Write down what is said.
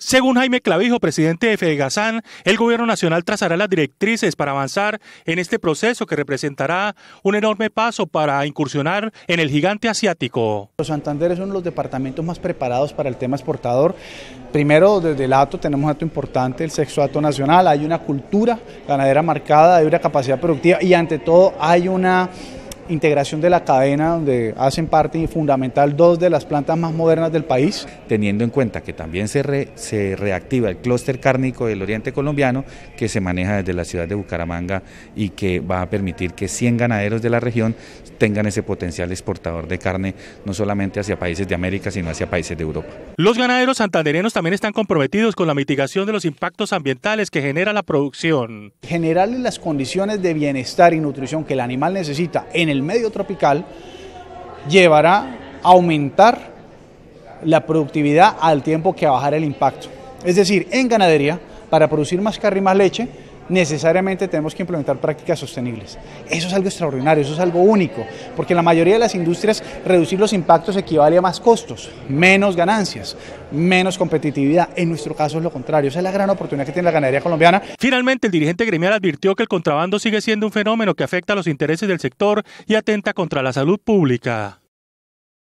Según Jaime Clavijo, presidente de Fedegazán, el Gobierno Nacional trazará las directrices para avanzar en este proceso que representará un enorme paso para incursionar en el gigante asiático. Los Santander es uno de los departamentos más preparados para el tema exportador. Primero, desde el ato tenemos ato importante, el sexo ato nacional, hay una cultura ganadera marcada, hay una capacidad productiva y ante todo hay una integración de la cadena donde hacen parte fundamental dos de las plantas más modernas del país. Teniendo en cuenta que también se, reactiva el clúster cárnico del Oriente Colombiano que se maneja desde la ciudad de Bucaramanga y que va a permitir que 100 ganaderos de la región tengan ese potencial exportador de carne no solamente hacia países de América sino hacia países de Europa. Los ganaderos santanderenos también están comprometidos con la mitigación de los impactos ambientales que genera la producción. Generarles las condiciones de bienestar y nutrición que el animal necesita en el medio tropical llevará a aumentar la productividad al tiempo que bajar el impacto. Es decir, en ganadería, para producir más carne y más leche, necesariamente tenemos que implementar prácticas sostenibles. Eso es algo extraordinario, eso es algo único, porque en la mayoría de las industrias reducir los impactos equivale a más costos, menos ganancias, menos competitividad. En nuestro caso es lo contrario, esa es la gran oportunidad que tiene la ganadería colombiana. Finalmente, el dirigente gremial advirtió que el contrabando sigue siendo un fenómeno que afecta a los intereses del sector y atenta contra la salud pública.